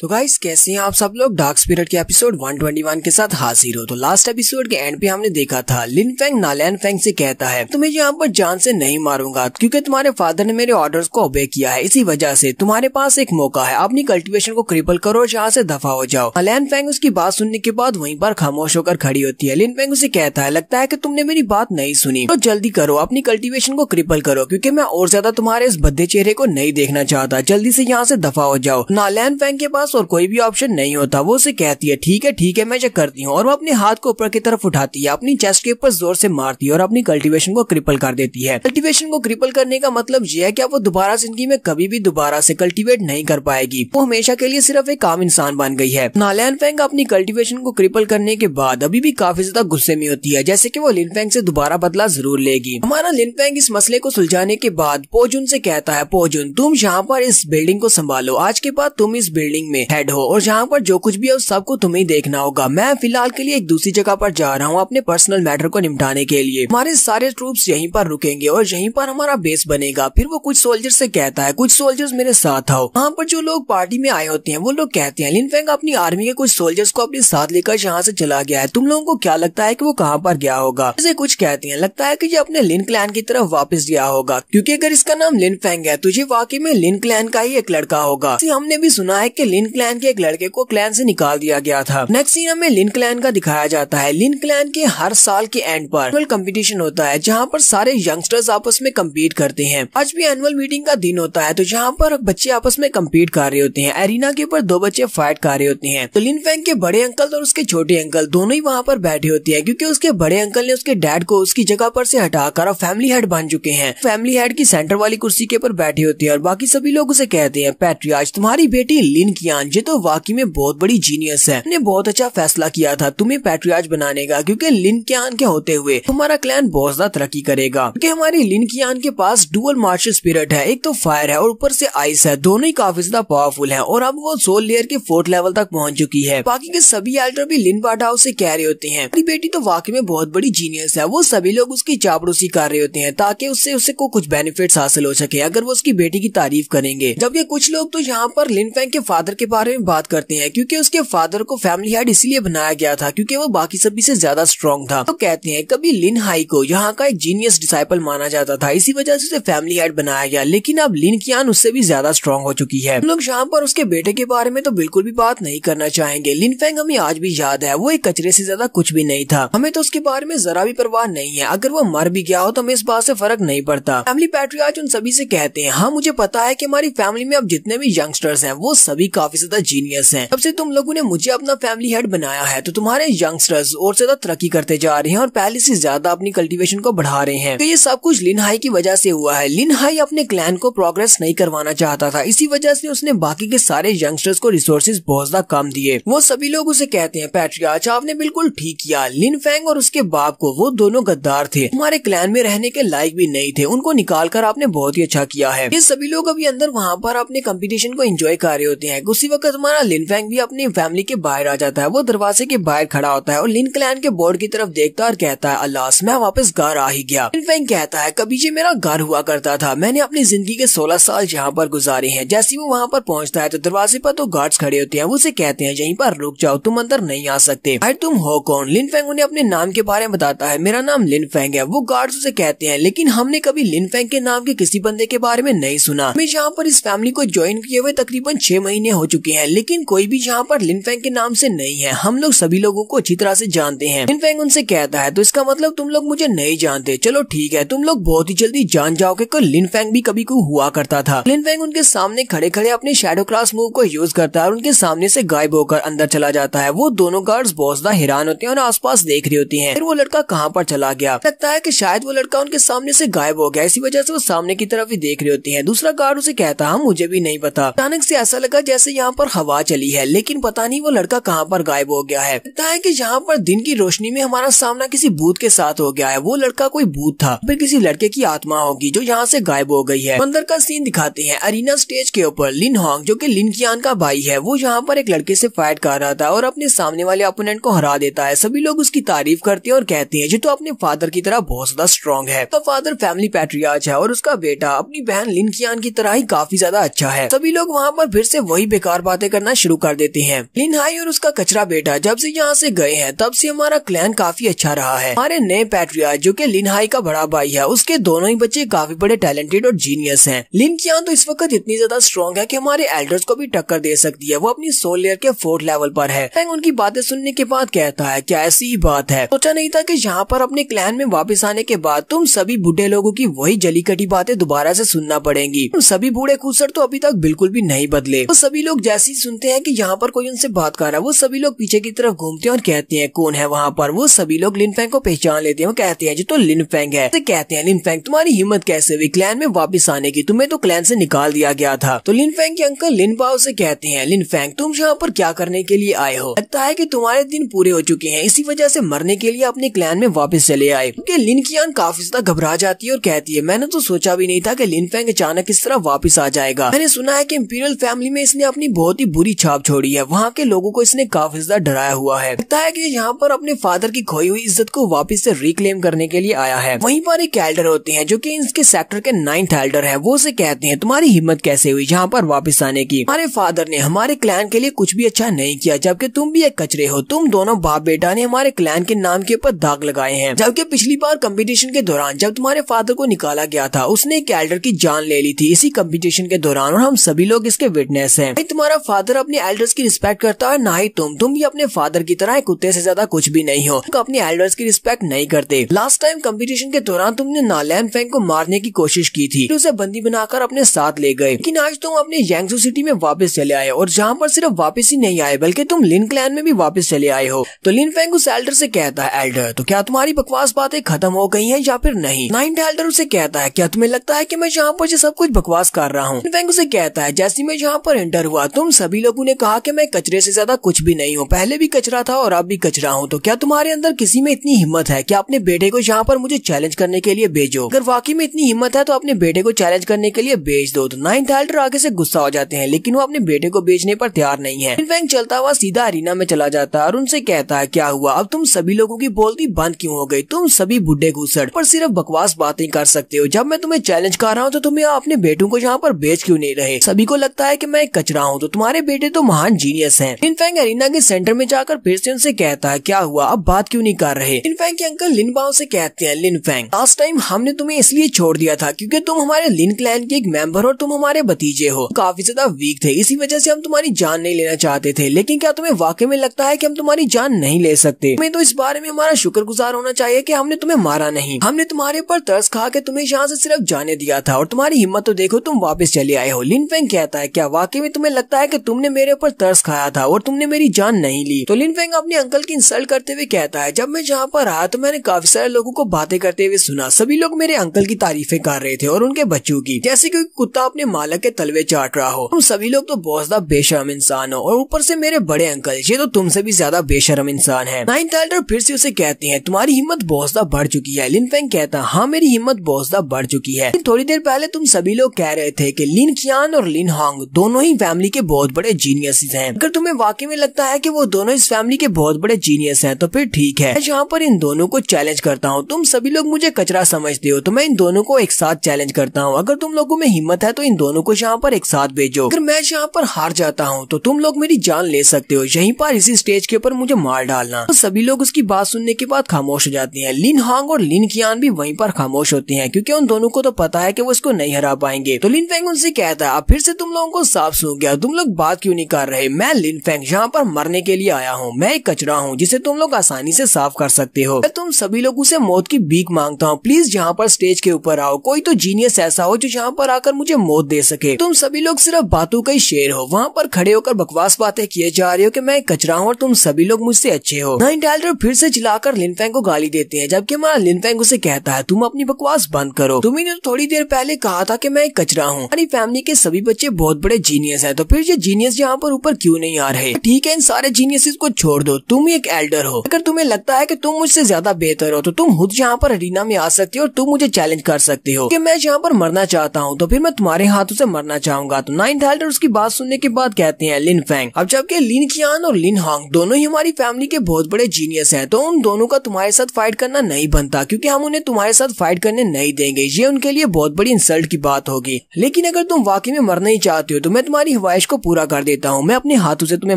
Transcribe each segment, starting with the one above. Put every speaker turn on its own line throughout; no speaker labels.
तो गाइस कैसे हैं आप सब लोग डार्क स्पिरिट के एपिसोड 121 के साथ हाजिर हो तो लास्ट एपिसोड के एंड पे हमने देखा था लिन फेंग नालैन फेंग से कहता है तुम्हें यहाँ पर जान से नहीं मारूंगा क्योंकि तुम्हारे फादर ने मेरे ऑर्डर्स को ओबे किया है इसी वजह से तुम्हारे पास एक मौका है अपनी कल्टिवेशन को क्रिपल करो और यहाँ ऐसी दफा हो जाओ नालैन फेंग उसकी बात सुनने के बाद वही पर खामोश होकर खड़ी होती है लिन फेंग उसे कहता है लगता है की तुमने मेरी बात नहीं सुनी तो जल्दी करो अपनी कल्टिवेशन को क्रिपल करो क्यूँकी मैं और ज्यादा तुम्हारे इस बद्दे चेहरे को नहीं देखना चाहता जल्दी ऐसी यहाँ ऐसी दफा हो जाओ नालैन फेंग के पास पास और कोई भी ऑप्शन नहीं होता वो उसे कहती है ठीक है ठीक है मैं चेक करती हूँ और वो अपने हाथ को ऊपर की तरफ उठाती है अपनी चेस्ट के ऊपर जोर से मारती है और अपनी कल्टिवेशन को क्रिपल कर देती है कल्टिवेशन को क्रिपल करने का मतलब ये है की वो दोबारा जिंदगी में कभी भी दोबारा से कल्टिवेट नहीं कर पाएगी वो हमेशा के लिए सिर्फ एक आम इंसान बन गई है नालियान फेंग अपनी कल्टिवेशन को क्रिपल करने के बाद अभी भी काफी ज्यादा गुस्से में होती है जैसे की वो लिनफेंग से दोबारा बदला जरूर लेगी हमारा लिनफेंग इस मसले को सुलझाने के बाद पोजुन से कहता है पोजुन तुम यहाँ पर इस बिल्डिंग को संभालो आज के बाद तुम इस बिल्डिंग में में हेड हो और जहाँ पर जो कुछ भी है उस सबको तुम्हें देखना होगा मैं फिलहाल के लिए एक दूसरी जगह पर जा रहा हूँ अपने पर्सनल मैटर को निपटाने के लिए हमारे सारे ट्रूप यहीं पर रुकेंगे और यहीं पर हमारा बेस बनेगा फिर वो कुछ सोल्जर से कहता है कुछ सोल्जर्स मेरे साथ आओ वहाँ पर जो लोग पार्टी में आए होते हैं वो लोग कहते हैं लिनफेंग अपनी आर्मी के कुछ सोल्जर्स को अपने साथ लेकर यहाँ ऐसी चला गया है तुम लोगों को क्या लगता है की वो कहाँ पर गया होगा जैसे कुछ कहते हैं लगता है की ये अपने लिन क्लैन की तरफ वापस गया होगा क्यूँकी अगर इसका नाम लिनफेंग है तुझे तो वाकई में लिन क्लैन का ही एक लड़का होगा हमने भी सुना है की लिन लिन क्लैन के एक लड़के को क्लैन से निकाल दिया गया था नेक्स्ट सीन हमें लिन क्लैन का दिखाया जाता है लिन क्लैन के हर साल के एंड पर एनुअल कंपटीशन होता है जहाँ पर सारे यंगस्टर्स आपस में कम्पीट करते हैं आज भी एनुअल मीटिंग का दिन होता है तो जहाँ पर बच्चे आपस में कम्पीट कर रहे होते हैं एरिना के ऊपर दो बच्चे फाइट कर रहे होते हैं तो लिन फैंग के बड़े अंकल और उसके छोटे अंकल दोनों ही वहाँ पर बैठे होते हैं क्यूँकी उसके बड़े अंकल ने उसके डैड को उसकी जगह पर हटा कर फैमिली हेड बन चुके हैं फैमिली हेड की सेंटर वाली कुर्सी के ऊपर बैठे होते हैं और बाकी सभी लोग उसे कहते हैं पैट्रियाज तुम्हारी बेटी लिन किया जान ये तो वाकई में बहुत बड़ी जीनियस है ने बहुत अच्छा फैसला किया था तुम्हें पैट्रियाज बनाने का क्योंकि लिन कियान के होते हुए तुम्हारा क्लैन बहुत ज्यादा तरक्की करेगा क्योंकि हमारी लिन आन के पास डुअल मार्शल स्पिरिट है एक तो फायर है और ऊपर से आइस है दोनों ही काफी ज्यादा पावरफुल है और अब वो सोल लेयर के फोर्थ लेवल तक पहुँच चुकी है बाकी के सभी एल्टर भी लिन बाटाओ ऐसी कह रहे होते हैं अपनी बेटी तो वाकई में बहुत बड़ी जीनियस है वो सभी लोग उसकी चापड़ोसी कर रहे होते हैं ताकि उससे उसे को कुछ बेनिफिट हासिल हो सके अगर वो उसकी बेटी की तारीफ करेंगे जबकि कुछ लोग तो यहाँ पर लिन फैंग के फादर के के बारे में बात करते हैं क्योंकि उसके फादर को फैमिली हेड इसलिए बनाया गया था क्योंकि वो बाकी सभी से ज्यादा स्ट्रॉन्ग था तो कहते हैं कभी लिन हाई को यहाँ का एक जीनियस डिसाइपल माना जाता था इसी वजह से उसे फैमिली हेड बनाया गया लेकिन अब लिन कियान उससे भी ज्यादा स्ट्रॉन्ग हो चुकी है हम लोग शाम पर उसके बेटे के बारे में तो बिल्कुल भी बात नहीं करना चाहेंगे लिन फेंग हमें आज भी याद है वो एक कचरे ऐसी ज्यादा कुछ भी नहीं था हमें तो उसके बारे में जरा भी परवाह नहीं है अगर वो मर भी गया हो तो हमें इस बात ऐसी फर्क नहीं पड़ता फैमिली पैट्री उन सभी ऐसी कहते हैं हाँ मुझे पता है की हमारी फैमिली में अब जितने भी यंगस्टर्स है वो सभी काफी काफी ज्यादा जीनियस है जब से तुम लोगों ने मुझे अपना फैमिली हेड बनाया है तो तुम्हारे यंगस्टर्स और ज्यादा तरक्की करते जा रहे हैं और पहले से ज्यादा अपनी कल्टिवेशन को बढ़ा रहे हैं तो ये सब कुछ लिन हाई की वजह से हुआ है लिन हाई अपने क्लैन को प्रोग्रेस नहीं करवाना चाहता था इसी वजह से उसने बाकी के सारे यंगस्टर्स को रिसोर्सेज बहुत ज्यादा कम दिए वो सभी लोग उसे कहते हैं पैट्रिया आपने बिल्कुल ठीक किया लिन फेंग और उसके बाप को वो दोनों गद्दार थे हमारे क्लैन में रहने के लायक भी नहीं थे उनको निकाल कर आपने बहुत ही अच्छा किया है ये सभी लोग अभी अंदर वहाँ पर अपने कंपटीशन को एंजॉय कर रहे होते हैं उसी वक्त हमारा लिनफेंग भी अपनी फैमिली के बाहर आ जाता है वो दरवाजे के बाहर खड़ा होता है और लिन क्लैन के बोर्ड की तरफ देखता है और कहता है अल्लाह मैं वापस घर आ ही गया लिनफेंग कहता है कभी ये मेरा घर हुआ करता था मैंने अपनी जिंदगी के सोलह साल यहाँ पर गुजारे हैं जैसे वो वहाँ पर पहुँचता है तो दरवाजे पर तो गार्ड खड़े होते हैं उसे कहते हैं यही पर रुक जाओ तुम अंदर नहीं आ सकते भाई तुम हो कौन लिनफेंग उन्हें अपने नाम के बारे में बताता है मेरा नाम लिनफेंग है वो गार्ड उसे कहते हैं लेकिन हमने कभी लिनफेंग के नाम के किसी बंदे के बारे में नहीं सुना हमें यहाँ पर इस फैमिली को ज्वाइन किए हुए तकरीबन छह महीने हो चुके हैं लेकिन कोई भी यहाँ पर लिनफेंग के नाम से नहीं है हम लोग सभी लोगों को अच्छी तरह से जानते हैं लिनफेंग उनसे कहता है तो इसका मतलब तुम लोग मुझे नहीं जानते चलो ठीक है तुम लोग बहुत ही जल्दी जान जाओगे को लिनफेंग भी कभी को हुआ करता था लिनफेंग उनके सामने खड़े खड़े अपने शेडो क्रॉस मूव को यूज करता है और उनके सामने से गायब होकर अंदर चला जाता है वो दोनों गार्ड बहुत ज्यादा हैरान होते हैं और पास देख रही होती है फिर वो लड़का कहाँ पर चला गया लगता है की शायद वो लड़का उनके सामने से गायब हो गया इसी वजह से वो सामने की तरफ ही देख रही होती है दूसरा गार्ड उसे कहता है हाँ, मुझे भी नहीं पता अचानक से ऐसा लगा जैसे यहाँ पर हवा चली है लेकिन पता नहीं वो लड़का कहाँ पर गायब हो गया है लगता है की जहाँ पर दिन की रोशनी में हमारा सामना किसी भूत के साथ हो गया है वो लड़का कोई भूत था फिर किसी लड़के की आत्मा होगी जो यहाँ से गायब हो गई है मंदिर का सीन दिखाते हैं अरीना स्टेज के ऊपर लिन हॉन्ग जो की लिन कियान का भाई है वो यहाँ पर एक लड़के से फाइट कर रहा था और अपने सामने वाले अपोनेंट को हरा देता है सभी लोग उसकी तारीफ करते हैं और कहते हैं जो तो अपने फादर की तरह बहुत ज्यादा स्ट्रॉन्ग है तो फादर फैमिली पैट्रियाज है और उसका बेटा अपनी बहन लिन कियान की तरह ही काफी ज्यादा अच्छा है सभी लोग वहाँ पर फिर से वही बेकार बेकार बातें करना शुरू कर देती है लिनहाई और उसका कचरा बेटा जब से यहाँ से गए हैं तब से हमारा क्लैन काफी अच्छा रहा है हमारे नए पैट्रिया जो की लिनहाई का बड़ा भाई है उसके दोनों ही बच्चे काफी बड़े टैलेंटेड और जीनियस है लिन कियान तो इस वक्त इतनी ज्यादा स्ट्रॉन्ग है की हमारे एल्डर्स को भी टक्कर दे सकती है वो अपनी सोल के फोर्थ लेवल पर है उनकी बातें सुनने के बाद कहता है क्या ऐसी ही बात है सोचा नहीं था की यहाँ पर अपने क्लैन में वापिस आने के बाद तुम सभी बूढ़े लोगों की वही जली कटी बातें दोबारा ऐसी सुनना पड़ेगी सभी बूढ़े खूसर तो अभी तक बिल्कुल भी नहीं बदले तो सभी लोग लोग जैसे ही सुनते हैं कि यहाँ पर कोई उनसे बात कर रहा है वो सभी लोग पीछे की तरफ घूमते हैं और कहते हैं कौन है वहाँ पर वो सभी लोग लिनफेंग को पहचान लेते हैं वो कहते हैं जी तो लिनफेंग है तो कहते हैं लिनफेंग तुम्हारी हिम्मत कैसे हुई क्लैन में वापिस आने की तुम्हें तो क्लैन से निकाल दिया गया था तो लिनफेंग के अंकल लिन पाओ से कहते हैं लिनफेंग तुम यहाँ पर क्या करने के लिए आए हो लगता है की तुम्हारे दिन पूरे हो चुके हैं इसी वजह से मरने के लिए अपने क्लैन में वापिस चले आए क्योंकि लिन कियान काफी ज्यादा घबरा जाती है और कहती है मैंने तो सोचा भी नहीं था की लिनफेंग अचानक इस तरह वापिस आ जाएगा मैंने सुना है की इम्पीरियल फैमिली में इसने अपनी अपनी बहुत ही बुरी छाप छोड़ी है वहाँ के लोगों को इसने काफी ज्यादा डराया हुआ है लगता है की यहाँ पर अपने फादर की खोई हुई इज्जत को वापिस से रिक्लेम करने के लिए आया है वहीं पर एक एल्डर होते हैं जो की इसके सेक्टर के नाइन्थ एल्डर है वो उसे कहते हैं तुम्हारी हिम्मत कैसे हुई यहाँ पर वापिस आने की हमारे फादर ने हमारे क्लैन के लिए कुछ भी अच्छा नहीं किया जबकि तुम भी एक कचरे हो तुम दोनों बाप बेटा ने हमारे क्लैन के नाम के ऊपर दाग लगाए हैं जबकि पिछली बार कंपटीशन के दौरान जब तुम्हारे फादर को निकाला गया था उसने एक एल्डर की जान ले ली थी इसी कंपटीशन के दौरान और हम सभी लोग इसके विटनेस है तुम्हारा फादर अपने एल्डर्स की रिस्पेक्ट करता है ना ही तुम तुम भी अपने फादर की तरह कुत्ते से ज्यादा कुछ भी नहीं हो तो अपने एल्डर्स की रिस्पेक्ट नहीं करते लास्ट टाइम कंपटीशन के दौरान तुमने नालैम फैंग को मारने की कोशिश की थी उसे बंदी बनाकर अपने साथ ले गए लेकिन आज तुम अपने यंगसू सिटी में वापस चले आए और जहाँ पर सिर्फ वापस ही नहीं आए बल्कि तुम लिन क्लैन में भी वापस चले आए हो तो लिन फैंग उस एल्डर ऐसी कहता है एल्डर तो क्या तुम्हारी बकवास बातें खत्म हो गई है या फिर नहीं नाइन्थ एल्डर उसे कहता है क्या तुम्हें लगता है की मैं यहाँ पर सब कुछ बकवास कर रहा हूँ फैंग उसे कहता है जैसे मैं यहाँ पर एंटर हुआ हाँ, तुम सभी लोगों ने कहा कि मैं कचरे से ज्यादा कुछ भी नहीं हूँ पहले भी कचरा था और अब भी कचरा हूँ तो क्या तुम्हारे अंदर किसी में इतनी हिम्मत है कि अपने बेटे को यहाँ पर मुझे चैलेंज करने के लिए भेजो अगर वाकई में इतनी हिम्मत है तो अपने बेटे को चैलेंज करने के लिए भेज दो तो नाइन्थ एल्टर आगे से गुस्सा हो जाते हैं लेकिन वो अपने बेटे को बेचने पर तैयार नहीं है बैंक चलता हुआ सीधा अरीना में चला जाता है और उनसे कहता है क्या हुआ अब तुम सभी लोगों की बोलती बंद क्यों हो गई तुम सभी बुढ़े घुसड़ पर सिर्फ बकवास बातें कर सकते हो जब मैं तुम्हें चैलेंज कर रहा हूँ तो तुम्हें अपने बेटों को यहाँ पर बेच क्यों नहीं रहे सभी को लगता है की मैं कचरा हूँ तो तुम्हारे बेटे तो महान जीनियस है लिनफेंग अरीना के सेंटर में जाकर फिर से उनसे कहता है क्या हुआ अब बात क्यों नहीं कर रहे लिनफेंग के अंकल लिन बाओ से कहते हैं लिनफेंग लास्ट टाइम हमने तुम्हें इसलिए छोड़ दिया था क्योंकि तुम हमारे लिन क्लैन के एक मेंबर और तुम हमारे भतीजे हो काफी ज्यादा वीक थे इसी वजह से हम तुम्हारी जान नहीं लेना चाहते थे लेकिन क्या तुम्हें वाकई में लगता है कि हम तुम्हारी जान नहीं ले सकते तुम्हें तो इस बारे में हमारा शुक्रगुजार होना चाहिए कि हमने तुम्हें मारा नहीं हमने तुम्हारे पर तरस खा के तुम्हें यहाँ से सिर्फ जाने दिया था और तुम्हारी हिम्मत तो देखो तुम वापस चले आए हो लिन फेंग कहता है क्या वाकई में तुम्हें लगता है कि तुमने मेरे ऊपर तरस खाया था और तुमने मेरी जान नहीं ली तो लिन फेंग अपने अंकल की इंसल्ट करते हुए कहता है जब मैं जहाँ पर आया तो मैंने काफी सारे लोगों को बातें करते हुए सुना सभी लोग मेरे अंकल की तारीफे कर रहे थे और उनके बच्चों की जैसे की कुत्ता अपने मालक के तलवे चाट रहा हो तुम सभी लोग तो बहुत ज्यादा बेशरम इंसान हो और ऊपर से मेरे बड़े अंकल ये तो तुमसे भी ज्यादा बेशरम इंसान है नाइन थर्टर फिर से उसे कहती है तुम्हारी हिम्मत बहुत ज्यादा बढ़ चुकी है लिन फेंग कहता हाँ मेरी हिम्मत बहुत ज्यादा बढ़ चुकी है थोड़ी देर पहले तुम सभी लोग कह रहे थे की लिन कियान और लिन हांग दोनों ही फैमिली फैमिली के बहुत बड़े जीनियस हैं अगर तुम्हें वाकई में लगता है कि वो दोनों इस फैमिली के बहुत बड़े जीनियस हैं तो फिर ठीक है यहाँ पर इन दोनों को चैलेंज करता हूँ तुम सभी लोग मुझे कचरा समझते हो तो मैं इन दोनों को एक साथ चैलेंज करता हूँ अगर तुम लोगों में हिम्मत है तो इन दोनों को यहाँ पर एक साथ भेजो अगर मैं यहाँ पर हार जाता हूँ तो तुम लोग मेरी जान ले सकते हो यही पर इसी स्टेज के ऊपर मुझे मार डालना तो सभी लोग उसकी बात सुनने के बाद खामोश हो जाते हैं लिन हांग और लिन कियान भी वहीं पर खामोश होते हैं क्योंकि उन दोनों को तो पता है कि वो इसको नहीं हरा पाएंगे तो लिन फेंग उनसे कहता है अब फिर से तुम लोगों को साफ सूख गया यार तुम लोग बात क्यों नहीं कर रहे मैं लिनफेंग यहाँ पर मरने के लिए आया हूँ मैं एक कचरा हूँ जिसे तुम लोग आसानी से साफ कर सकते हो मैं तुम सभी लोग उसे मौत की भीख मांगता हूँ प्लीज यहाँ पर स्टेज के ऊपर आओ कोई तो जीनियस ऐसा हो जो यहाँ पर आकर मुझे मौत दे सके तुम सभी लोग सिर्फ बातों का ही शेर हो वहाँ पर खड़े होकर बकवास बातें किए जा रहे हो की मैं कचरा हूँ और तुम सभी लोग मुझसे अच्छे हो नाइन टाइलर फिर से चिल्लाकर लिनफेंग को गाली देते हैं जबकि हमारा लिनफेंग उसे कहता है तुम अपनी बकवास बंद करो तुम्हें थोड़ी देर पहले कहा था की मैं एक कचरा हूँ हमारी फैमिली के सभी बच्चे बहुत बड़े जीनियस है तो फिर ये जीनियस यहाँ पर ऊपर क्यों नहीं आ रहे ठीक है इन सारे जीनियस को छोड़ दो तुम एक एल्डर हो अगर तुम्हें लगता है की तुम मुझसे ज्यादा बेहतर हो तो तुम खुद यहाँ पर अरीना में आ सकते हो और तुम मुझे चैलेंज कर सकते हो की मैं यहाँ पर मरना चाहता हूँ तो फिर मैं तुम्हारे हाथों से मरना चाहूंगा तो नाइन्थ एल्डर उसकी बात सुनने के बाद कहते हैं लिन फैंग अब जबकि लिन कियान और लिन हॉन्ग दोनों ही हमारी फैमिली के बहुत बड़े जीनियस है तो उन दोनों का तुम्हारे साथ फाइट करना नहीं बनता क्यूँकी हम उन्हें तुम्हारे साथ फाइट करने नहीं देंगे ये उनके लिए बहुत बड़ी इंसल्ट की बात होगी लेकिन अगर तुम वाकई में मरना ही चाहते हो तो मैं तुम्हारी हवाई ख्वाहिश को पूरा कर देता हूँ मैं अपने हाथों से तुम्हें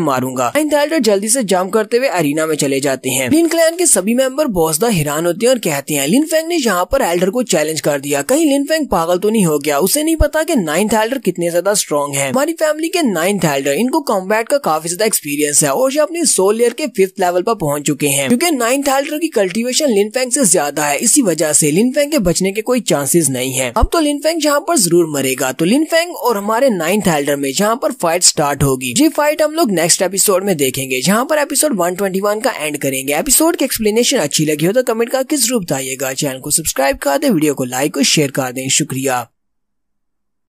मारूंगा जल्दी से जम करते हुए अरीना में चले जाते हैं लिन क्लैन के सभी मेंबर ज्यादा हैरान होते हैं और कहते हैं लिन फेंग ने यहाँ पर एल्डर को चैलेंज कर दिया कहीं लिन फेंग पागल तो नहीं हो गया उसे नहीं पता की नाइन्थ एल्डर कितने ज्यादा स्ट्रॉन्ग है हमारी फैमिली के नाइन्थ एल्डर इनको कॉम्बैट का काफी ज्यादा एक्सपीरियंस है और ये अपने सोल लेयर के फिफ्थ लेवल पर पहुंच चुके हैं क्योंकि नाइन्थ एल्डर की लिन लिनफेंग से ज्यादा है इसी वजह से लिनफेंग के बचने के कोई चांसेस नहीं है अब तो लिनफेंग जहाँ पर जरूर मरेगा तो लिनफेंग और हमारे नाइन्थ एल्डर में जहाँ पर और फाइट स्टार्ट होगी जी फाइट हम लोग नेक्स्ट एपिसोड में देखेंगे जहाँ पर एपिसोड 121 का एंड करेंगे एपिसोड की एक्सप्लेनेशन अच्छी लगी हो तो कमेंट किस रूप बताइएगा चैनल को सब्सक्राइब कर दे वीडियो को लाइक और शेयर कर दें शुक्रिया